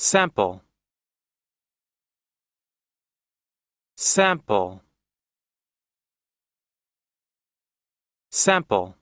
sample sample sample